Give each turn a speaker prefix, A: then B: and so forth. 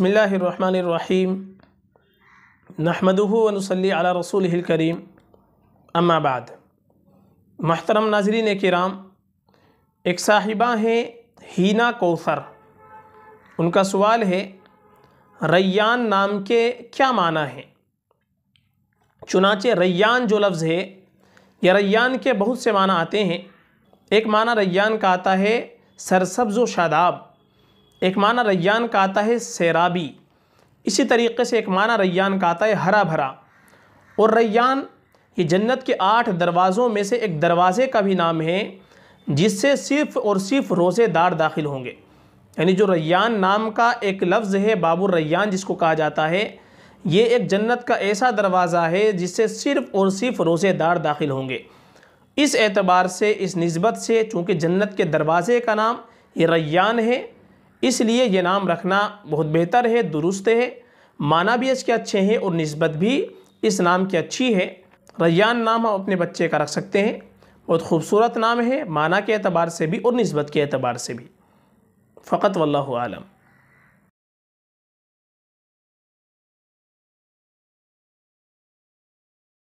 A: बसमीम नहमदूनसली अला रसूल करीम अम्माबाद महतरम नाजरीन कराम एक साहिबा हैं हीना कौसर उनका सवाल है रैयान नाम के क्या माना है चुनाचे रैयान जो लफ्ज़ है या रैयान के बहुत से माना आते हैं एक माना रैयान का आता है सरसब्ज व शादाब एक माना रैयान का आता है सैराबी इसी तरीके से एक माना रैयान का आता है हरा भरा और रैयान ये जन्नत के आठ दरवाज़ों में से एक दरवाज़े का भी नाम है जिससे सिर्फ़ और सिर्फ रोज़ेदार दाखिल होंगे यानी जो रैयान नाम का एक लफ्ज़ है बाबू रैयान जिसको कहा जाता है ये एक जन्नत का ऐसा दरवाज़ा है जिससे सिर्फ़ और सिर्फ रोज़ेदार दाखिल होंगे इस एतबार से इस नस्बत से चूँकि जन्नत के दरवाज़े का नाम ये रैयान है इसलिए ये नाम रखना बहुत बेहतर है दुरुस्त है माना भी इसके अच्छे हैं और नस्बत भी इस नाम की अच्छी है रैयान नाम हम अपने बच्चे का रख सकते हैं बहुत खूबसूरत नाम है माना के अतबार से भी और नस्बत के अतबार से भी फ़कत वल्लम